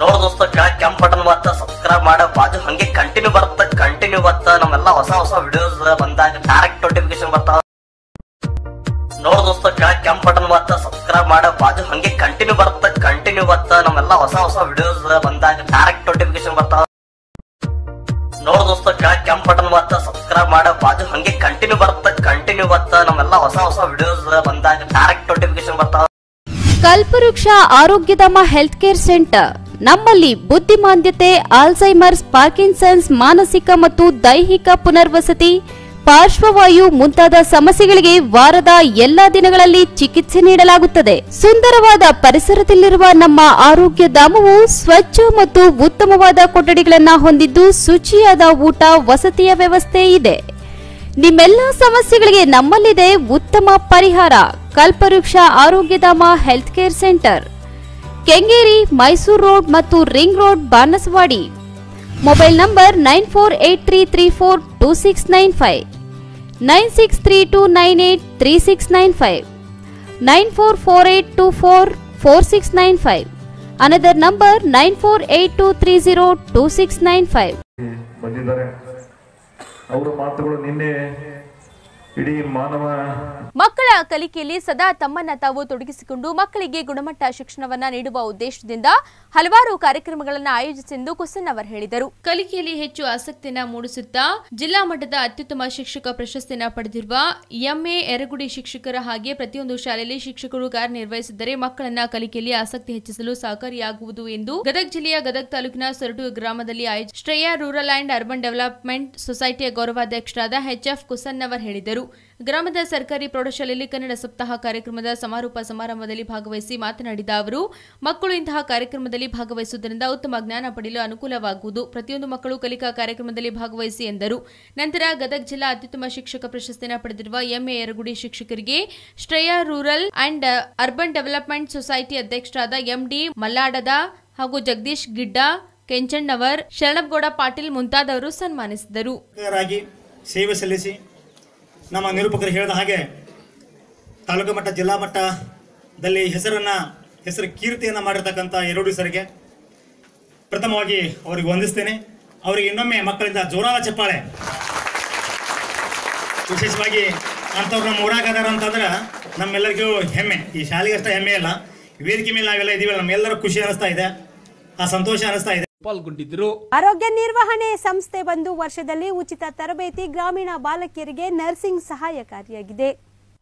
ನೋಡ್ ಕೆಳಗ್ ಕೆಂಪ್ ಬಟನ್ ಬರ್ತ ಸಬ್ಸ್ಕ್ರೈಬ್ ಮಾಡ ಬಾಜು ಹಂಗೆ ಕಂಟಿನ್ಯೂ ಬರ್ತ ಕಂಟಿನ್ಯೂ ಬರ್ತ ನಮ್ಮೆಲ್ಲ ಹೊಸ ಹೊಸ ವಿಡಿಯೋಸ್ ಬಂದಾಗ ಡೈರೆಕ್ಟ್ ನೋಟಿಫಿಕೇಶನ್ ಬರ್ತಾವ ನೋಡ್ ದೋಸ್ತಕ್ಕ ಕೆಂಪ್ ಬಟನ್ ಬರ್ತ ಸಬ್ಸ್ಕ್ರೈಬ್ ಮಾಡ ಬಾಜು ಹಂಗೆ ಕಂಟಿನ್ಯೂ ಬರ್ತ ಕಂಟಿನ್ಯೂ ಬರ್ತ ನಮ್ಮೆಲ್ಲ ಹೊಸ ಹೊಸ ವಿಡಿಯೋಸ್ ಬಂದಾಗ ಡೈರೆಕ್ಟ್ ನೋಟಿಫಿಕೇಶನ್ ಬರ್ತಾವ ನೋಡ್ ದೋಸ್ತಕ್ಕ ಕೆಂಪ್ ಬಟನ್ ಬರ್ತ ಸಬ್ಸ್ಕ್ರೈಬ್ ಮಾಡ ಬಾಜು ಹಂಗೆ ಕಂಟಿನ್ಯೂ ಬರ್ತ ಕಂಟಿನ್ಯೂ ಬರ್ತ ನಮ್ಮೆಲ್ಲ ಹೊಸ ಹೊಸ ವಿಡಿಯೋಸ್ ಬಂದಾಗ ಡೈರೆಕ್ಟ್ ನೋಟಿಫಿಕೇಶನ್ ಬರ್ತಾವ ಕಲ್ಪವೃಕ್ಷ ಆರೋಗ್ಯಧಾಮ ಹೆಲ್ತ್ ಕೇರ್ ಸೆಂಟರ್ ನಮ್ಮಲ್ಲಿ ಬುದ್ಧಿಮಾಂದ್ಯತೆ ಆಲ್ಝೈಮರ್ಸ್ ಪಾರ್ಕಿನ್ಸನ್ಸ್ ಮಾನಸಿಕ ಮತ್ತು ದೈಹಿಕ ಪುನರ್ವಸತಿ ಪಾರ್ಶ್ವವಾಯು ಮುಂತಾದ ಸಮಸ್ಯೆಗಳಿಗೆ ವಾರದ ಎಲ್ಲಾ ದಿನಗಳಲ್ಲಿ ಚಿಕಿತ್ಸೆ ನೀಡಲಾಗುತ್ತದೆ ಸುಂದರವಾದ ಪರಿಸರದಲ್ಲಿರುವ ನಮ್ಮ ಆರೋಗ್ಯ ಧಾಮವು ಸ್ವಚ್ಛ ಮತ್ತು ಉತ್ತಮವಾದ ಕೊಠಡಿಗಳನ್ನು ಹೊಂದಿದ್ದು ಶುಚಿಯಾದ ಊಟ ವಸತಿಯ ವ್ಯವಸ್ಥೆ ಇದೆ ನಿಮ್ಮೆಲ್ಲ ಸಮಸ್ಯೆಗಳಿಗೆ ನಮ್ಮಲ್ಲಿದೆ ಉತ್ತಮ ಪರಿಹಾರ ಕಲ್ಪವೃಕ್ಷ ಆರೋಗ್ಯಧಾಮ health care centre Kengeri Mysuru road ಮತ್ತು ring road Banaswadi mobile number nine four eight three three four two six nine five nine six three two nine eight three six nine five nine four four eight two four four six nine five another number nine four eight two three zero two six nine five ಇಡೀ ಮಾನವ ಮಕ್ಕಳ ಕಲಿಕೆಯಲ್ಲಿ ಸದಾ ತಮ್ಮನ್ನ ತಾವು ತೊಡಗಿಸಿಕೊಂಡು ಮಕ್ಕಳಿಗೆ ಗುಣಮಟ್ಟ ಶಿಕ್ಷಣವನ್ನ ನೀಡುವ ಉದ್ದೇಶದಿಂದ ಹಲವಾರು ಕಾರ್ಯಕ್ರಮಗಳನ್ನು ಕುಸನ್ ಕುಸನ್ನವರ್ ಹೇಳಿದರು ಕಲಿಕೆಯಲ್ಲಿ ಹೆಚ್ಚು ಆಸಕ್ತಿಯನ್ನ ಮೂಡಿಸುತ್ತಾ ಜಿಲ್ಲಾ ಮಟ್ಟದ ಅತ್ಯುತ್ತಮ ಶಿಕ್ಷಕ ಪ್ರಶಸ್ತಿಯನ್ನ ಪಡೆದಿರುವ ಎಂಎ ಎರಗುಡಿ ಶಿಕ್ಷಕರ ಹಾಗೆ ಪ್ರತಿಯೊಂದು ಶಾಲೆಯಲ್ಲಿ ಶಿಕ್ಷಕರು ಕಾರ್ಯನಿರ್ವಹಿಸಿದ್ದರೆ ಮಕ್ಕಳನ್ನ ಕಲಿಕೆಯಲ್ಲಿ ಆಸಕ್ತಿ ಹೆಚ್ಚಿಸಲು ಸಹಕಾರಿಯಾಗುವುದು ಎಂದು ಗದಗ ಜಿಲ್ಲೆಯ ಗದಗ ತಾಲೂಕಿನ ಸೊರಟು ಗ್ರಾಮದಲ್ಲಿ ಆಯೋಜಿತ Shreya rural and urban development ಸೊಸೈಟಿಯ ಗೌರವಾಧ್ಯಕ್ಷರಾದ ಎಚ್ಎಫ್ ಅವರು ಹೇಳಿದರು ಗ್ರಾಮದ ಸರ್ಕಾರಿ ಪ್ರೌಢಶಾಲೆಯಲ್ಲಿ ಕನ್ನಡ ಸಪ್ತಾಹ ಕಾರ್ಯಕ್ರಮದ ಸಮಾರೋಪ ಸಮಾರಂಭದಲ್ಲಿ ಭಾಗವಹಿಸಿ ಮಾತನಾಡಿದ ಅವರು ಮಕ್ಕಳು ಇಂತಹ ಕಾರ್ಯಕ್ರಮದಲ್ಲಿ ಭಾಗವಹಿಸುವುದರಿಂದ ಉತ್ತಮ ಜ್ಞಾನ ಪಡೆಯಲು ಅನುಕೂಲವಾಗುವುದು ಪ್ರತಿಯೊಂದು ಮಕ್ಕಳು ಕಲಿಕಾ ಕಾರ್ಯಕ್ರಮದಲ್ಲಿ ಭಾಗವಹಿಸಿ ಎಂದರು ನಂತರ ಗದಗ ಜಿಲ್ಲಾ ಅತ್ಯುತ್ತಮ ಶಿಕ್ಷಕ ಪ್ರಶಸ್ತಿಯನ್ನು ಪಡೆದಿರುವ ಎಂಎ ಯರಗುಡಿ ಶಿಕ್ಷಕರಿಗೆ Shreya rural and urban development society ಅಧ್ಯಕ್ಷರಾದ ಎಂಡಿ ಮಲ್ಲಾಡದ ಹಾಗೂ ಜಗದೀಶ್ ಗಿಡ್ಡ ಕೆಂಚಣ್ಣವರ್ ಶರಣಗೌಡ ಪಾಟೀಲ್ ಮುಂತಾದವರು ಸನ್ಮಾನಿಸಿದರು ಸೇವೆ ಸಲ್ಲಿಸಿ ನಮ್ಮ ನಿರೂಪಕರು ಹೇಳಿದ ಹಾಗೆ ತಾಲೂಕು ಮಟ್ಟ ಜಿಲ್ಲಾ ಮಟ್ಟದಲ್ಲಿ ಹೆಸರನ್ನ ಹೆಸರು ಕೀರ್ತಿಯನ್ನು ಮಾಡಿರ್ತಕ್ಕಂಥ ಎರಡು ಸರಿಗೆ ಪ್ರಥಮವಾಗಿ ಅವರಿಗೆ ವಂದಿಸ್ತೇನೆ ಅವರಿಗೆ ಇನ್ನೊಮ್ಮೆ ಮಕ್ಕಳಿಂದ ಜೋರಾದ ಚಪ್ಪಾಳೆ ವಿಶೇಷವಾಗಿ ಅಂಥವ್ರು ನಮ್ಮ ಅಂತಂದ್ರೆ ನಮ್ಮೆಲ್ಲರಿಗೂ ಹೆಮ್ಮೆ ಈ ಶಾಲೆಗೆ ಅಷ್ಟೇ ಹೆಮ್ಮೆ ಇಲ್ಲ ವೇದಿಕೆ ಮೇಲೆ ನಾವೆಲ್ಲ ಇದೀವಲ್ಲ ನಮ್ಮೆಲ್ಲರೂ ಖುಷಿ ಅನಿಸ್ತಾ ಇದೆ ಆ ಸಂತೋಷ ಅನಿಸ್ತಾ ಇದೆ ಪಾಲ್ಗೊಂಡಿದ್ದರು ಆರೋಗ್ಯ ನಿರ್ವಹಣೆ ಸಂಸ್ಥೆ ಒಂದು ವರ್ಷದಲ್ಲಿ ಉಚಿತ ತರಬೇತಿ ಗ್ರಾಮೀಣ ಬಾಲಕಿಯರಿಗೆ ನರ್ಸಿಂಗ್ ಸಹಾಯಕಾರಿಯಾಗಿದೆ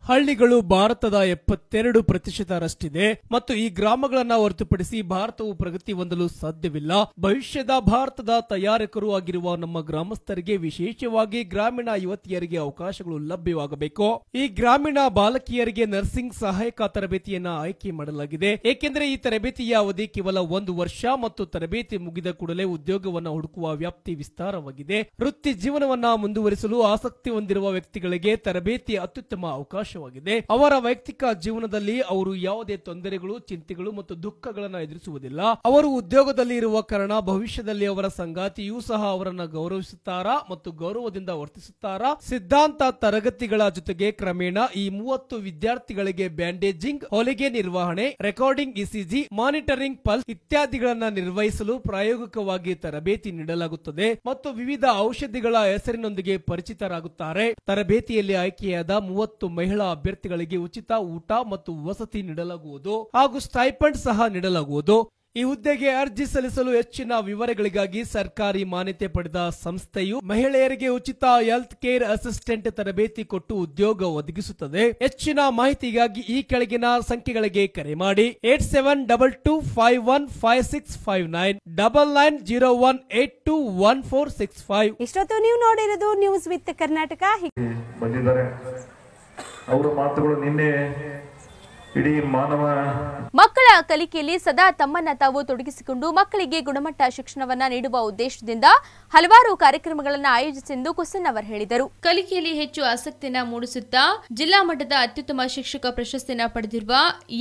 ಹಳ್ಳಿಗಳು ಭಾರತದ ಎಪ್ಪತ್ತೆರಡು ಪ್ರತಿಶತರಷ್ಟಿದೆ ಮತ್ತು ಈ ಗ್ರಾಮಗಳನ್ನು ಹೊರತುಪಡಿಸಿ ಭಾರತವು ಪ್ರಗತಿ ಹೊಂದಲು ಸಾಧ್ಯವಿಲ್ಲ ಭವಿಷ್ಯದ ಭಾರತದ ತಯಾರಕರು ಆಗಿರುವ ನಮ್ಮ ಗ್ರಾಮಸ್ಥರಿಗೆ ವಿಶೇಷವಾಗಿ ಗ್ರಾಮೀಣ ಯುವತಿಯರಿಗೆ ಅವಕಾಶಗಳು ಲಭ್ಯವಾಗಬೇಕು ಈ ಗ್ರಾಮೀಣ ಬಾಲಕಿಯರಿಗೆ ನರ್ಸಿಂಗ್ ಸಹಾಯಕ ತರಬೇತಿಯನ್ನು ಆಯ್ಕೆ ಮಾಡಲಾಗಿದೆ ಏಕೆಂದರೆ ಈ ತರಬೇತಿಯ ಅವಧಿ ಕೇವಲ ಒಂದು ವರ್ಷ ಮತ್ತು ತರಬೇತಿ ಮುಗಿದ ಕೂಡಲೇ ಉದ್ಯೋಗವನ್ನು ಹುಡುಕುವ ವ್ಯಾಪ್ತಿ ವಿಸ್ತಾರವಾಗಿದೆ ವೃತ್ತಿ ಜೀವನವನ್ನ ಮುಂದುವರಿಸಲು ಆಸಕ್ತಿ ಹೊಂದಿರುವ ವ್ಯಕ್ತಿಗಳಿಗೆ ತರಬೇತಿ ಅತ್ಯುತ್ತಮ ಅವಕಾಶ ಅವಕಾಶವಾಗಿದೆ ಅವರ ವೈಯಕ್ತಿಕ ಜೀವನದಲ್ಲಿ ಅವರು ಯಾವುದೇ ತೊಂದರೆಗಳು ಚಿಂತೆಗಳು ಮತ್ತು ದುಃಖಗಳನ್ನು ಎದುರಿಸುವುದಿಲ್ಲ ಅವರು ಉದ್ಯೋಗದಲ್ಲಿ ಇರುವ ಕಾರಣ ಭವಿಷ್ಯದಲ್ಲಿ ಅವರ ಸಂಗಾತಿಯೂ ಸಹ ಅವರನ್ನು ಗೌರವಿಸುತ್ತಾರಾ ಮತ್ತು ಗೌರವದಿಂದ ವರ್ತಿಸುತ್ತಾರಾ ಸಿದ್ಧಾಂತ ತರಗತಿಗಳ ಜೊತೆಗೆ ಕ್ರಮೇಣ ಈ ಮೂವತ್ತು ವಿದ್ಯಾರ್ಥಿಗಳಿಗೆ ಬ್ಯಾಂಡೇಜಿಂಗ್ ಹೊಲಿಗೆ ನಿರ್ವಹಣೆ ರೆಕಾರ್ಡಿಂಗ್ ಇಸಿಜಿ ಮಾನಿಟರಿಂಗ್ ಪಲ್ಸ್ ಇತ್ಯಾದಿಗಳನ್ನು ನಿರ್ವಹಿಸಲು ಪ್ರಾಯೋಗಿಕವಾಗಿ ತರಬೇತಿ ನೀಡಲಾಗುತ್ತದೆ ಮತ್ತು ವಿವಿಧ ಔಷಧಿಗಳ ಹೆಸರಿನೊಂದಿಗೆ ಪರಿಚಿತರಾಗುತ್ತಾರೆ ತರಬೇತಿಯಲ್ಲಿ ಆಯ್ಕೆಯಾದ ಮೂವತ್ತು ಮಹಿಳಾ ಅಭ್ಯರ್ಥಿಗಳಿಗೆ ಉಚಿತ ಊಟ ಮತ್ತು ವಸತಿ ನೀಡಲಾಗುವುದು ಹಾಗೂ ಸ್ಟೈಪಂಡ್ ಸಹ ನೀಡಲಾಗುವುದು ಈ ಹುದ್ದೆಗೆ ಅರ್ಜಿ ಸಲ್ಲಿಸಲು ಹೆಚ್ಚಿನ ವಿವರಗಳಿಗಾಗಿ ಸರ್ಕಾರಿ ಮಾನ್ಯತೆ ಪಡೆದ ಸಂಸ್ಥೆಯು ಮಹಿಳೆಯರಿಗೆ ಉಚಿತ ಹೆಲ್ತ್ ಕೇರ್ ಅಸಿಸ್ಟೆಂಟ್ ತರಬೇತಿ ಕೊಟ್ಟು ಉದ್ಯೋಗ ಒದಗಿಸುತ್ತದೆ ಹೆಚ್ಚಿನ ಮಾಹಿತಿಗಾಗಿ ಈ ಕೆಳಗಿನ ಸಂಖ್ಯೆಗಳಿಗೆ ಕರೆ ಮಾಡಿ eight seven double two five one five six five nine double nine zero one eight two one four six five ಇಷ್ಟೊತ್ತು ನೀವು ನೋಡಿರೋದು ನ್ಯೂಸ್ ವಿತ್ ಕರ್ನಾಟಕ ಅವರ ಮಾತುಗಳು ನಿನ್ನೆ ಇಡೀ ಮಾನವ ಕಲಿಕೆಯಲ್ಲಿ ಸದಾ ತಮ್ಮನ್ನ ತಾವು ತೊಡಗಿಸಿಕೊಂಡು ಮಕ್ಕಳಿಗೆ ಗುಣಮಟ್ಟ ಶಿಕ್ಷಣವನ್ನ ನೀಡುವ ಉದ್ದೇಶದಿಂದ ಹಲವಾರು ಕಾರ್ಯಕ್ರಮಗಳನ್ನು ಕುಸನ್ ಕುಸನ್ನವರ್ ಹೇಳಿದರು ಕಲಿಕೆಯಲ್ಲಿ ಹೆಚ್ಚು ಆಸಕ್ತಿಯನ್ನ ಮೂಡಿಸುತ್ತಾ ಜಿಲ್ಲಾ ಮಟ್ಟದ ಅತ್ಯುತ್ತಮ ಶಿಕ್ಷಕ ಪ್ರಶಸ್ತಿಯನ್ನ ಪಡೆದಿರುವ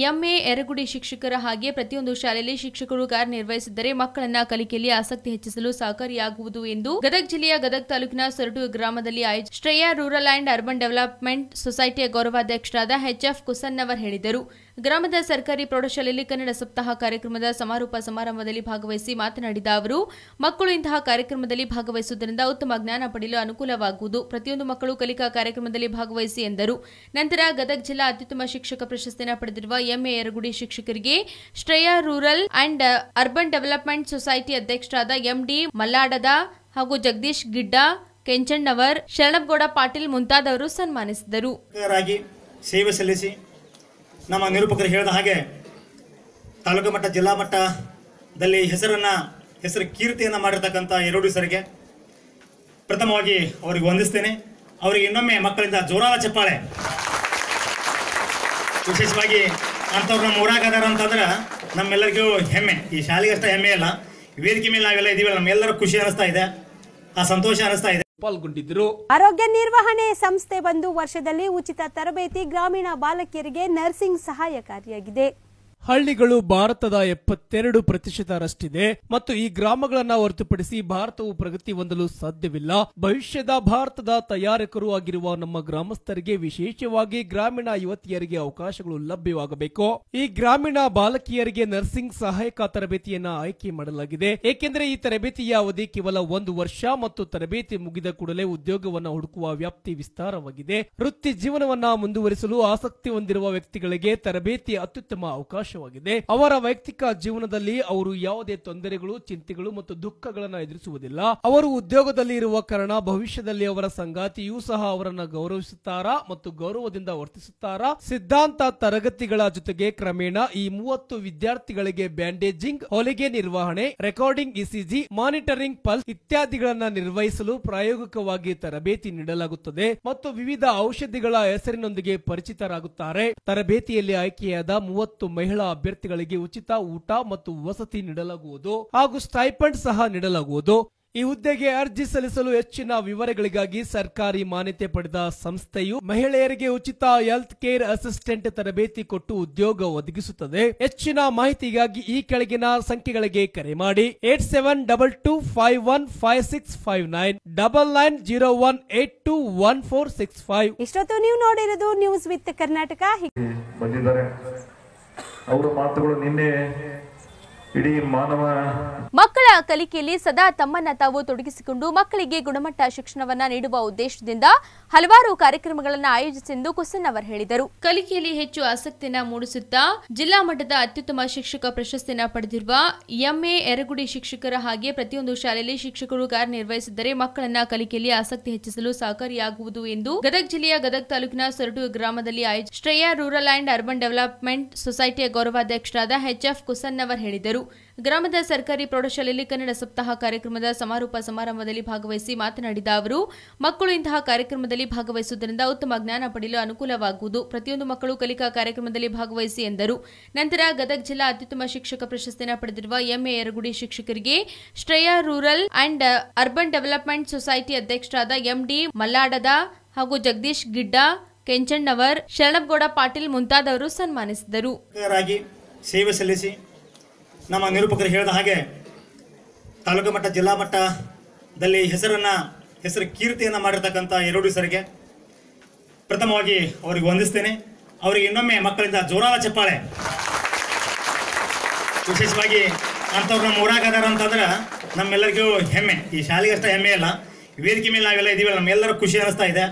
ಎಂಎ ಎರಗುಡಿ ಶಿಕ್ಷಕರ ಹಾಗೆ ಪ್ರತಿಯೊಂದು ಶಾಲೆಯಲ್ಲಿ ಶಿಕ್ಷಕರು ಕಾರ್ಯನಿರ್ವಹಿಸಿದ್ದರೆ ಮಕ್ಕಳನ್ನ ಕಲಿಕೆಯಲ್ಲಿ ಆಸಕ್ತಿ ಹೆಚ್ಚಿಸಲು ಸಹಕಾರಿಯಾಗುವುದು ಎಂದು ಗದಗ ಜಿಲ್ಲೆಯ ಗದಗ ತಾಲೂಕಿನ ಸರಟು ಗ್ರಾಮದಲ್ಲಿ ಆಯೋಜಿಸಿದ Shreya rural and urban development ಸೊಸೈಟಿಯ ಗೌರವಾಧ್ಯಕ್ಷರಾದ ಎಚ್ಎಫ್ ಅವರು ಹೇಳಿದರು ಗ್ರಾಮದ ಸರ್ಕಾರಿ ಪ್ರೌಢಶಾಲೆಯಲ್ಲಿ ಕನ್ನಡ ಸಪ್ತಾಹ ಕಾರ್ಯಕ್ರಮದ ಸಮಾರೋಪ ಸಮಾರಂಭದಲ್ಲಿ ಭಾಗವಹಿಸಿ ಮಾತನಾಡಿದ ಅವರು ಮಕ್ಕಳು ಇಂತಹ ಕಾರ್ಯಕ್ರಮದಲ್ಲಿ ಭಾಗವಹಿಸುವುದರಿಂದ ಉತ್ತಮ ಜ್ಞಾನ ಪಡೆಯಲು ಅನುಕೂಲವಾಗುವುದು ಪ್ರತಿಯೊಂದು ಮಕ್ಕಳು ಕಲಿಕಾ ಕಾರ್ಯಕ್ರಮದಲ್ಲಿ ಭಾಗವಹಿಸಿ ಎಂದರು ನಂತರ ಗದಗ ಜಿಲ್ಲಾ ಅತ್ಯುತ್ತಮ ಶಿಕ್ಷಕ ಪ್ರಶಸ್ತಿಯನ್ನು ಪಡೆದಿರುವ ಎಂಎ ಯರಗುಡಿ ಶಿಕ್ಷಕರಿಗೆ Shreya rural and urban development society ಅಧ್ಯಕ್ಷರಾದ ಎಂಡಿ ಮಲ್ಲಾಡದ ಹಾಗೂ ಜಗದೀಶ್ ಗಿಡ್ಡ ಕೆಂಚಣ್ಣವರ್ ಶರಣಗೌಡ ಪಾಟೀಲ್ ಮುಂತಾದವರು ಸನ್ಮಾನಿಸಿದರು ಸೇವೆ ಸಲ್ಲಿಸಿ ನಮ್ಮ ನಿರೂಪಕರು ಹೇಳಿದ ಹಾಗೆ ತಾಲೂಕು ಮಟ್ಟ ಜಿಲ್ಲಾ ಮಟ್ಟದಲ್ಲಿ ಹೆಸರನ್ನ ಹೆಸರು ಕೀರ್ತಿಯನ್ನು ಮಾಡಿರ್ತಕ್ಕಂಥ ಎರಡು ಸರಿಗೆ ಪ್ರಥಮವಾಗಿ ಅವರಿಗೆ ವಂದಿಸ್ತೇನೆ ಅವರಿಗೆ ಇನ್ನೊಮ್ಮೆ ಮಕ್ಕಳಿಂದ ಜೋರಾದ ಚಪ್ಪಾಳೆ ವಿಶೇಷವಾಗಿ ಅಂಥವ್ರು ನಮ್ಮ ಊರಾಗದಾರ ಅಂತಂದ್ರೆ ನಮ್ಮೆಲ್ಲರಿಗೂ ಹೆಮ್ಮೆ ಈ ಶಾಲೆಗಷ್ಟೇ ಹೆಮ್ಮೆ ಇಲ್ಲ ವೇದಿಕೆ ಮೇಲೆ ನಾವೆಲ್ಲ ಇದೀವಲ್ಲ ನಮ್ಮೆಲ್ಲರೂ ಖುಷಿ ಅನಿಸ್ತಾ ಇದೆ ಆ ಸಂತೋಷ ಅನಿಸ್ತಾ ಇದೆ ಪಾಲ್ಗೊಂಡಿದ್ದರು ಆರೋಗ್ಯ ನಿರ್ವಹಣೆ ಸಂಸ್ಥೆ ಒಂದು ವರ್ಷದಲ್ಲಿ ಉಚಿತ ತರಬೇತಿ ಗ್ರಾಮೀಣ ಬಾಲಕಿಯರಿಗೆ ನರ್ಸಿಂಗ್ ಸಹಾಯಕಾರಿಯಾಗಿದೆ ಹಳ್ಳಿಗಳು ಭಾರತದ ಎಪ್ಪತ್ತೆರಡು ಪ್ರತಿಶತರಷ್ಟಿದೆ ಮತ್ತು ಈ ಗ್ರಾಮಗಳನ್ನು ಹೊರತುಪಡಿಸಿ ಭಾರತವು ಪ್ರಗತಿ ಹೊಂದಲು ಸಾಧ್ಯವಿಲ್ಲ ಭವಿಷ್ಯದ ಭಾರತದ ತಯಾರಕರು ಆಗಿರುವ ನಮ್ಮ ಗ್ರಾಮಸ್ಥರಿಗೆ ವಿಶೇಷವಾಗಿ ಗ್ರಾಮೀಣ ಯುವತಿಯರಿಗೆ ಅವಕಾಶಗಳು ಲಭ್ಯವಾಗಬೇಕು ಈ ಗ್ರಾಮೀಣ ಬಾಲಕಿಯರಿಗೆ ನರ್ಸಿಂಗ್ ಸಹಾಯಕ ತರಬೇತಿಯನ್ನು ಆಯ್ಕೆ ಮಾಡಲಾಗಿದೆ ಏಕೆಂದರೆ ಈ ತರಬೇತಿಯ ಅವಧಿ ಕೇವಲ ಒಂದು ವರ್ಷ ಮತ್ತು ತರಬೇತಿ ಮುಗಿದ ಕೂಡಲೇ ಉದ್ಯೋಗವನ್ನು ಹುಡುಕುವ ವ್ಯಾಪ್ತಿ ವಿಸ್ತಾರವಾಗಿದೆ ವೃತ್ತಿ ಜೀವನವನ್ನ ಮುಂದುವರಿಸಲು ಆಸಕ್ತಿ ಹೊಂದಿರುವ ವ್ಯಕ್ತಿಗಳಿಗೆ ತರಬೇತಿ ಅತ್ಯುತ್ತಮ ಅವಕಾಶ ಅವಕಾಶವಾಗಿದೆ ಅವರ ವೈಯಕ್ತಿಕ ಜೀವನದಲ್ಲಿ ಅವರು ಯಾವುದೇ ತೊಂದರೆಗಳು ಚಿಂತೆಗಳು ಮತ್ತು ದುಃಖಗಳನ್ನು ಎದುರಿಸುವುದಿಲ್ಲ ಅವರು ಉದ್ಯೋಗದಲ್ಲಿ ಇರುವ ಕಾರಣ ಭವಿಷ್ಯದಲ್ಲಿ ಅವರ ಸಂಗಾತಿಯೂ ಸಹ ಅವರನ್ನು ಗೌರವಿಸುತ್ತಾರಾ ಮತ್ತು ಗೌರವದಿಂದ ವರ್ತಿಸುತ್ತಾರಾ ಸಿದ್ಧಾಂತ ತರಗತಿಗಳ ಜೊತೆಗೆ ಕ್ರಮೇಣ ಈ ಮೂವತ್ತು ವಿದ್ಯಾರ್ಥಿಗಳಿಗೆ ಬ್ಯಾಂಡೇಜಿಂಗ್ ಹೊಲಿಗೆ ನಿರ್ವಹಣೆ ರೆಕಾರ್ಡಿಂಗ್ ಇಸಿಜಿ ಮಾನಿಟರಿಂಗ್ ಪಲ್ಸ್ ಇತ್ಯಾದಿಗಳನ್ನು ನಿರ್ವಹಿಸಲು ಪ್ರಾಯೋಗಿಕವಾಗಿ ತರಬೇತಿ ನೀಡಲಾಗುತ್ತದೆ ಮತ್ತು ವಿವಿಧ ಔಷಧಿಗಳ ಹೆಸರಿನೊಂದಿಗೆ ಪರಿಚಿತರಾಗುತ್ತಾರೆ ತರಬೇತಿಯಲ್ಲಿ ಆಯ್ಕೆಯಾದ ಮೂವತ್ತು ಮಹಿಳಾ ಅಭ್ಯರ್ಥಿಗಳಿಗೆ ಉಚಿತ ಊಟ ಮತ್ತು ವಸತಿ ನೀಡಲಾಗುವುದು ಹಾಗೂ ಸ್ಟೈಪಂಡ್ ಸಹ ನೀಡಲಾಗುವುದು ಈ ಹುದ್ದೆಗೆ ಅರ್ಜಿ ಸಲ್ಲಿಸಲು ಹೆಚ್ಚಿನ ವಿವರಗಳಿಗಾಗಿ ಸರ್ಕಾರಿ ಮಾನ್ಯತೆ ಪಡೆದ ಸಂಸ್ಥೆಯು ಮಹಿಳೆಯರಿಗೆ ಉಚಿತ ಹೆಲ್ತ್ ಕೇರ್ ಅಸಿಸ್ಟೆಂಟ್ ತರಬೇತಿ ಕೊಟ್ಟು ಉದ್ಯೋಗ ಒದಗಿಸುತ್ತದೆ ಹೆಚ್ಚಿನ ಮಾಹಿತಿಗಾಗಿ ಈ ಕೆಳಗಿನ ಸಂಖ್ಯೆಗಳಿಗೆ ಕರೆ ಮಾಡಿ eight seven double two five one five six five nine double nine zero one eight two one four six five ಇಷ್ಟೊತ್ತು ನೀವು ನೋಡಿರೋದು ನ್ಯೂಸ್ ವಿತ್ ಕರ್ನಾಟಕ ಅವರು ಮಾತುಗಳು ನಿನ್ನೆ ಇಡೀ ಮಾನವ ಮಕ್ಕಳ ಕಲಿಕೆಯಲ್ಲಿ ಸದಾ ತಮ್ಮನ್ನ ತಾವು ತೊಡಗಿಸಿಕೊಂಡು ಮಕ್ಕಳಿಗೆ ಗುಣಮಟ್ಟ ಶಿಕ್ಷಣವನ್ನ ನೀಡುವ ಉದ್ದೇಶದಿಂದ ಹಲವಾರು ಕಾರ್ಯಕ್ರಮಗಳನ್ನು ಆಯೋಜಿಸಿದ್ದು ಕುಸನ್ ಅವರು ಹೇಳಿದರು ಕಲಿಕೆಯಲ್ಲಿ ಹೆಚ್ಚು ಆಸಕ್ತಿಯನ್ನ ಮೂಡಿಸುತ್ತಾ ಜಿಲ್ಲಾ ಮಟ್ಟದ ಅತ್ಯುತ್ತಮ ಶಿಕ್ಷಕ ಪ್ರಶಸ್ತಿಯನ್ನ ಪಡೆದಿರುವ ಎಂಎ ಎರಗುಡಿ ಶಿಕ್ಷಕರ ಹಾಗೆ ಪ್ರತಿಯೊಂದು ಶಾಲೆಯಲ್ಲಿ ಶಿಕ್ಷಕರು ಕಾರ್ಯನಿರ್ವಹಿಸಿದ್ದರೆ ಮಕ್ಕಳನ್ನ ಕಲಿಕೆಯಲ್ಲಿ ಆಸಕ್ತಿ ಹೆಚ್ಚಿಸಲು ಸಹಕಾರಿಯಾಗುವುದು ಎಂದು ಗದಗ ಜಿಲ್ಲೆಯ ಗದಗ ತಾಲೂಕಿನ ಸೊರಟು ಗ್ರಾಮದಲ್ಲಿ ಆಯೋಜಿತ Shreya rural and urban development ಸೊಸೈಟಿಯ ಗೌರವಾಧ್ಯಕ್ಷರಾದ ಎಚ್ಎಫ್ ಕುಸನ್ ಅವರು ಹೇಳಿದರು ಗ್ರಾಮದ ಸರ್ಕಾರಿ ಪ್ರೌಢಶಾಲೆಯಲ್ಲಿ ಕನ್ನಡ ಸಪ್ತಾಹ ಕಾರ್ಯಕ್ರಮದ ಸಮಾರೋಪ ಸಮಾರಂಭದಲ್ಲಿ ಭಾಗವಹಿಸಿ ಮಾತನಾಡಿದ ಅವರು ಮಕ್ಕಳು ಇಂತಹ ಕಾರ್ಯಕ್ರಮದಲ್ಲಿ ಭಾಗವಹಿಸುವುದರಿಂದ ಉತ್ತಮ ಜ್ಞಾನ ಪಡೆಯಲು ಅನುಕೂಲವಾಗುವುದು ಪ್ರತಿಯೊಂದು ಮಕ್ಕಳು ಕಲಿಕಾ ಕಾರ್ಯಕ್ರಮದಲ್ಲಿ ಭಾಗವಹಿಸಿ ಎಂದರು ನಂತರ ಗದಗ ಜಿಲ್ಲಾ ಅತ್ಯುತ್ತಮ ಶಿಕ್ಷಕ ಪ್ರಶಸ್ತಿಯನ್ನು ಪಡೆದಿರುವ ಎಂಎ ಯರಗುಡಿ ಶಿಕ್ಷಕರಿಗೆ Shreya rural and urban development society ಅಧ್ಯಕ್ಷರಾದ ಎಂಡಿ ಮಲ್ಲಾಡದ ಹಾಗೂ ಜಗದೀಶ್ ಗಿಡ್ಡ ಕೆಂಚಣ್ಣವರ್ ಶರಣಗೌಡ ಪಾಟೀಲ್ ಮುಂತಾದವರು ಸನ್ಮಾನಿಸಿದರು ಸೇವೆ ಸಲ್ಲಿಸಿ ನಮ್ಮ ನಿರೂಪಕರು ಹೇಳಿದ ಹಾಗೆ ತಾಲೂಕು ಮಟ್ಟ ಜಿಲ್ಲಾ ಮಟ್ಟದಲ್ಲಿ ಹೆಸರನ್ನ ಹೆಸರು ಕೀರ್ತಿಯನ್ನ ಮಾಡಿರ್ತಕ್ಕಂಥ ಎರಡು ಸರಿಗೆ ಪ್ರಥಮವಾಗಿ ಅವರಿಗೆ ವಂದಿಸ್ತೇನೆ ಅವರಿಗೆ ಇನ್ನೊಮ್ಮೆ ಮಕ್ಕಳಿಂದ ಜೋರಾಲ ಚಪ್ಪಾಳೆ ವಿಶೇಷವಾಗಿ ಅಂಥವ್ರು ನಮ್ಮ ಊರಾಗ ಅಂತಂದ್ರೆ ನಮ್ಮೆಲ್ಲರಿಗೂ ಹೆಮ್ಮೆ ಈ ಶಾಲೆಗೆ ಅಷ್ಟೇ ಹೆಮ್ಮೆ ಇಲ್ಲ ವೇದಿಕೆ ಮೇಲೆ ನಾವೆಲ್ಲ ಇದೀವಲ್ಲ ನಮ್ಮೆಲ್ಲರೂ ಖುಷಿ ಅನಿಸ್ತಾ ಇದೆ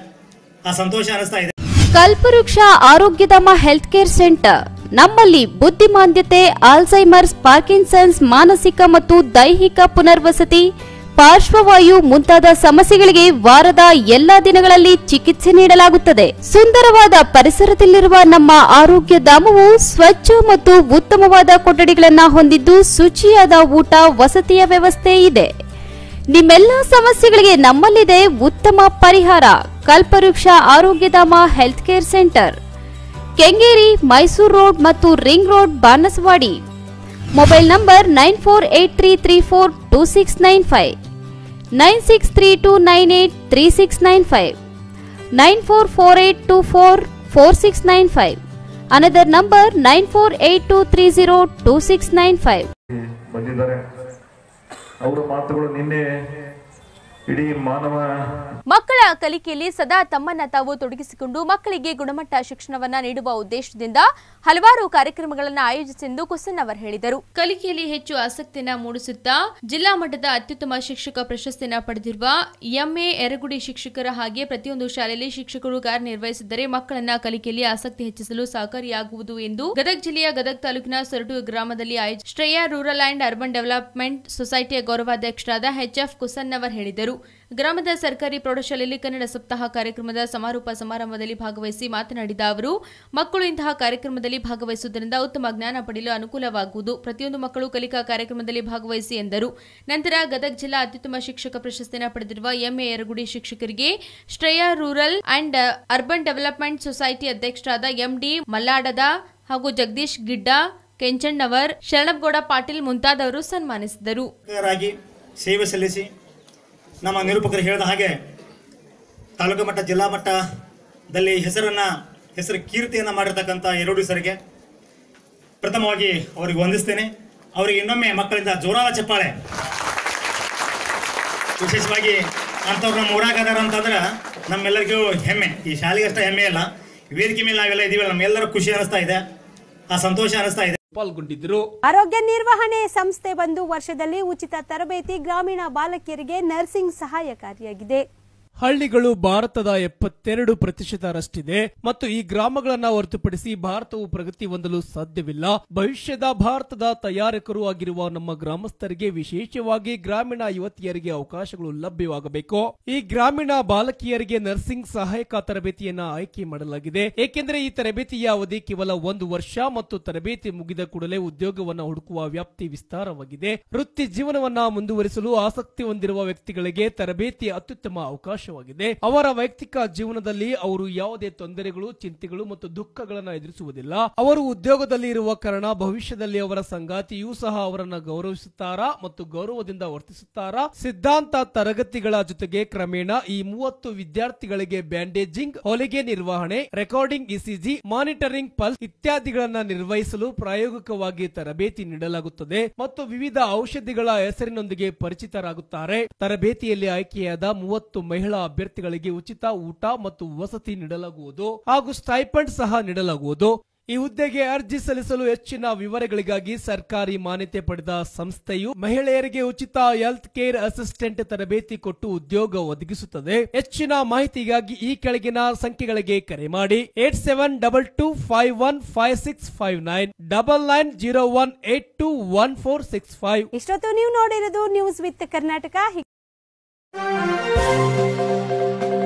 ಆ ಸಂತೋಷ ಅನಿಸ್ತಾ ಇದೆ ಕಲ್ಪವೃಕ್ಷ ಆರೋಗ್ಯಧಾಮ ಹೆಲ್ತ್ ಕೇರ್ ಸೆಂಟರ್ ನಮ್ಮಲ್ಲಿ ಬುದ್ಧಿಮಾಂದ್ಯತೆ ಆಲ್ಝೈಮರ್ಸ್ ಪಾರ್ಕಿನ್ಸನ್ಸ್ ಮಾನಸಿಕ ಮತ್ತು ದೈಹಿಕ ಪುನರ್ವಸತಿ ಪಾರ್ಶ್ವವಾಯು ಮುಂತಾದ ಸಮಸ್ಯೆಗಳಿಗೆ ವಾರದ ಎಲ್ಲಾ ದಿನಗಳಲ್ಲಿ ಚಿಕಿತ್ಸೆ ನೀಡಲಾಗುತ್ತದೆ ಸುಂದರವಾದ ಪರಿಸರದಲ್ಲಿರುವ ನಮ್ಮ ಆರೋಗ್ಯ ಧಾಮವು ಸ್ವಚ್ಛ ಮತ್ತು ಉತ್ತಮವಾದ ಕೊಠಡಿಗಳನ್ನು ಹೊಂದಿದ್ದು ಶುಚಿಯಾದ ಊಟ ವಸತಿಯ ವ್ಯವಸ್ಥೆ ಇದೆ ನಿಮ್ಮೆಲ್ಲ ಸಮಸ್ಯೆಗಳಿಗೆ ನಮ್ಮಲ್ಲಿದೆ ಉತ್ತಮ ಪರಿಹಾರ ಕಲ್ಪವೃಕ್ಷ ಆರೋಗ್ಯಧಾಮ health care centre Kengeri Mysuru road ಮತ್ತು ring road Banaswadi mobile number nine four eight three three four two six nine five nine six three two nine eight three six nine five nine four four eight two four four six nine five another number nine four eight two three zero two six nine five ಬಂದಿದ್ದಾರೆ ಅವರ ಮಾತುಗಳು ನಿನ್ನೆ ಮಾನವ ಮಕ್ಕಳ ಕಲಿಕೆಯಲ್ಲಿ ಸದಾ ತಮ್ಮನ್ನ ತಾವು ತೊಡಗಿಸಿಕೊಂಡು ಮಕ್ಕಳಿಗೆ ಗುಣಮಟ್ಟ ಶಿಕ್ಷಣವನ್ನ ನೀಡುವ ಉದ್ದೇಶದಿಂದ ಹಲವಾರು ಕಾರ್ಯಕ್ರಮಗಳನ್ನು ಆಯೋಜಿಸಿದ್ದು ಕುಸನ್ ಅವರು ಹೇಳಿದರು ಕಲಿಕೆಯಲ್ಲಿ ಹೆಚ್ಚು ಆಸಕ್ತಿಯನ್ನ ಮೂಡಿಸುತ್ತಾ ಜಿಲ್ಲಾ ಮಟ್ಟದ ಅತ್ಯುತ್ತಮ ಶಿಕ್ಷಕ ಪ್ರಶಸ್ತಿಯನ್ನ ಪಡೆದಿರುವ ಎಂಎ ಎರಗುಡಿ ಶಿಕ್ಷಕರ ಹಾಗೆ ಪ್ರತಿಯೊಂದು ಶಾಲೆಯಲ್ಲಿ ಶಿಕ್ಷಕರು ಕಾರ್ಯನಿರ್ವಹಿಸಿದ್ದರೆ ಮಕ್ಕಳನ್ನ ಕಲಿಕೆಯಲ್ಲಿ ಆಸಕ್ತಿ ಹೆಚ್ಚಿಸಲು ಸಹಕಾರಿಯಾಗುವುದು ಎಂದು ಗದಗ ಜಿಲ್ಲೆಯ ಗದಗ ತಾಲೂಕಿನ ಸರಟು ಗ್ರಾಮದಲ್ಲಿ ಆಯೋಜ Shreya rural and urban development ಸೊಸೈಟಿಯ ಗೌರವಾಧ್ಯಕ್ಷರಾದ ಎಚ್ಎಫ್ ಕುಸನ್ ಅವರು ಹೇಳಿದರು ಗ್ರಾಮದ ಸರ್ಕಾರಿ ಪ್ರೌಢಶಾಲೆಯಲ್ಲಿ ಕನ್ನಡ ಸಪ್ತಾಹ ಕಾರ್ಯಕ್ರಮದ ಸಮಾರೋಪ ಸಮಾರಂಭದಲ್ಲಿ ಭಾಗವಹಿಸಿ ಮಾತನಾಡಿದ ಅವರು ಮಕ್ಕಳು ಇಂತಹ ಕಾರ್ಯಕ್ರಮದಲ್ಲಿ ಭಾಗವಹಿಸುವುದರಿಂದ ಉತ್ತಮ ಜ್ಞಾನ ಪಡೆಯಲು ಅನುಕೂಲವಾಗುವುದು ಪ್ರತಿಯೊಂದು ಮಕ್ಕಳು ಕಲಿಕಾ ಕಾರ್ಯಕ್ರಮದಲ್ಲಿ ಭಾಗವಹಿಸಿ ಎಂದರು ನಂತರ ಗದಗ ಜಿಲ್ಲಾ ಅತ್ಯುತ್ತಮ ಶಿಕ್ಷಕ ಪ್ರಶಸ್ತಿಯನ್ನು ಪಡೆದಿರುವ ಎಂಎ ಯರಗುಡಿ ಶಿಕ್ಷಕರಿಗೆ Shreya rural and urban development society ಅಧ್ಯಕ್ಷರಾದ ಎಂಡಿ ಮಲ್ಲಾಡದ ಹಾಗೂ ಜಗದೀಶ್ ಗಿಡ್ಡ ಕೆಂಚಣ್ಣವರ್ ಶರಣಗೌಡ ಪಾಟೀಲ್ ಮುಂತಾದವರು ಸನ್ಮಾನಿಸಿದರು ಸೇವೆ ಸಲ್ಲಿಸಿ ನಮ್ಮ ನಿರೂಪಕರು ಹೇಳಿದ ಹಾಗೆ ತಾಲೂಕು ಮಟ್ಟ ಜಿಲ್ಲಾ ಮಟ್ಟದಲ್ಲಿ ಹೆಸರನ್ನು ಹೆಸರು ಕೀರ್ತಿಯನ್ನು ಮಾಡಿರ್ತಕ್ಕಂಥ ಎರಡು ಸರಿಗೆ ಪ್ರಥಮವಾಗಿ ಅವರಿಗೆ ವಂದಿಸ್ತೇನೆ ಅವರಿಗೆ ಇನ್ನೊಮ್ಮೆ ಮಕ್ಕಳಿಂದ ಜೋರಾಲ ಚಪ್ಪಾಳೆ ವಿಶೇಷವಾಗಿ ಅಂಥವ್ರು ನಮ್ಮ ಊರಾಗದಾರ ಅಂತಂದ್ರೆ ನಮ್ಮೆಲ್ಲರಿಗೂ ಹೆಮ್ಮೆ ಈ ಶಾಲೆಗೆ ಅಷ್ಟೇ ಹೆಮ್ಮೆ ಇಲ್ಲ ವೇದಿಕೆ ಮೇಲೆ ನಾವೆಲ್ಲ ಇದೀವಲ್ಲ ನಮ್ಮೆಲ್ಲರೂ ಖುಷಿ ಅನಿಸ್ತಾ ಇದೆ ಆ ಸಂತೋಷ ಅನಿಸ್ತಾ ಇದೆ ಪಾಲ್ಗೊಂಡಿದ್ದರು ಆರೋಗ್ಯ ನಿರ್ವಹಣೆ ಸಂಸ್ಥೆ ಬಂದು ವರ್ಷದಲ್ಲಿ ಉಚಿತ ತರಬೇತಿ ಗ್ರಾಮೀಣ ಬಾಲಕಿಯರಿಗೆ ನರ್ಸಿಂಗ್ ಸಹಾಯಕಾರಿಯಾಗಿದೆ ಹಳ್ಳಿಗಳು ಭಾರತದ ಎಪ್ಪತ್ತೆರಡು ಪ್ರತಿಶತರಷ್ಟಿದೆ ಮತ್ತು ಈ ಗ್ರಾಮಗಳನ್ನು ಹೊರತುಪಡಿಸಿ ಭಾರತವು ಪ್ರಗತಿ ಹೊಂದಲು ಸಾಧ್ಯವಿಲ್ಲ ಭವಿಷ್ಯದ ಭಾರತದ ತಯಾರಕರು ಆಗಿರುವ ನಮ್ಮ ಗ್ರಾಮಸ್ಥರಿಗೆ ವಿಶೇಷವಾಗಿ ಗ್ರಾಮೀಣ ಯುವತಿಯರಿಗೆ ಅವಕಾಶಗಳು ಲಭ್ಯವಾಗಬೇಕು ಈ ಗ್ರಾಮೀಣ ಬಾಲಕಿಯರಿಗೆ ನರ್ಸಿಂಗ್ ಸಹಾಯಕ ತರಬೇತಿಯನ್ನು ಆಯ್ಕೆ ಮಾಡಲಾಗಿದೆ ಏಕೆಂದರೆ ಈ ತರಬೇತಿಯ ಅವಧಿ ಕೇವಲ ಒಂದು ವರ್ಷ ಮತ್ತು ತರಬೇತಿ ಮುಗಿದ ಕೂಡಲೇ ಉದ್ಯೋಗವನ್ನು ಹುಡುಕುವ ವ್ಯಾಪ್ತಿ ವಿಸ್ತಾರವಾಗಿದೆ ವೃತ್ತಿ ಜೀವನವನ್ನ ಮುಂದುವರಿಸಲು ಆಸಕ್ತಿ ಹೊಂದಿರುವ ವ್ಯಕ್ತಿಗಳಿಗೆ ತರಬೇತಿ ಅತ್ಯುತ್ತಮ ಅವಕಾಶ ಅವಕಾಶವಾಗಿದೆ ಅವರ ವೈಯಕ್ತಿಕ ಜೀವನದಲ್ಲಿ ಅವರು ಯಾವುದೇ ತೊಂದರೆಗಳು ಚಿಂತೆಗಳು ಮತ್ತು ದುಃಖಗಳನ್ನು ಎದುರಿಸುವುದಿಲ್ಲ ಅವರು ಉದ್ಯೋಗದಲ್ಲಿ ಇರುವ ಕಾರಣ ಭವಿಷ್ಯದಲ್ಲಿ ಅವರ ಸಂಗಾತಿಯೂ ಸಹ ಅವರನ್ನು ಗೌರವಿಸುತ್ತಾರಾ ಮತ್ತು ಗೌರವದಿಂದ ವರ್ತಿಸುತ್ತಾರಾ ಸಿದ್ಧಾಂತ ತರಗತಿಗಳ ಜೊತೆಗೆ ಕ್ರಮೇಣ ಈ ಮೂವತ್ತು ವಿದ್ಯಾರ್ಥಿಗಳಿಗೆ ಬ್ಯಾಂಡೇಜಿಂಗ್ ಹೊಲಿಗೆ ನಿರ್ವಹಣೆ ರೆಕಾರ್ಡಿಂಗ್ ಇಸಿಜಿ ಮಾನಿಟರಿಂಗ್ ಪಲ್ಸ್ ಇತ್ಯಾದಿಗಳನ್ನು ನಿರ್ವಹಿಸಲು ಪ್ರಾಯೋಗಿಕವಾಗಿ ತರಬೇತಿ ನೀಡಲಾಗುತ್ತದೆ ಮತ್ತು ವಿವಿಧ ಔಷಧಿಗಳ ಹೆಸರಿನೊಂದಿಗೆ ಪರಿಚಿತರಾಗುತ್ತಾರೆ ತರಬೇತಿಯಲ್ಲಿ ಆಯ್ಕೆಯಾದ ಮೂವತ್ತು ಮಹಿಳಾ ಮಹಿಳಾ ಅಭ್ಯರ್ಥಿಗಳಿಗೆ ಉಚಿತ ಊಟ ಮತ್ತು ವಸತಿ ನೀಡಲಾಗುವುದು ಹಾಗೂ ಸ್ಟೈಪಂಡ್ ಸಹ ನೀಡಲಾಗುವುದು ಈ ಹುದ್ದೆಗೆ ಅರ್ಜಿ ಸಲ್ಲಿಸಲು ಹೆಚ್ಚಿನ ವಿವರಗಳಿಗಾಗಿ ಸರ್ಕಾರಿ ಮಾನ್ಯತೆ ಪಡೆದ ಸಂಸ್ಥೆಯು ಮಹಿಳೆಯರಿಗೆ ಉಚಿತ ಹೆಲ್ತ್ ಕೇರ್ ಅಸಿಸ್ಟೆಂಟ್ ತರಬೇತಿ ಕೊಟ್ಟು ಉದ್ಯೋಗ ಒದಗಿಸುತ್ತದೆ ಹೆಚ್ಚಿನ ಮಾಹಿತಿಗಾಗಿ ಈ ಕೆಳಗಿನ ಸಂಖ್ಯೆಗಳಿಗೆ ಕರೆ ಮಾಡಿ eight seven double two five one five six five nine double nine zero one eight two one four six five ಇಷ್ಟೊತ್ತು ನೀವು ನೋಡಿರೋದು ನ್ಯೂಸ್ ವಿತ್ ಕರ್ನಾಟಕ Música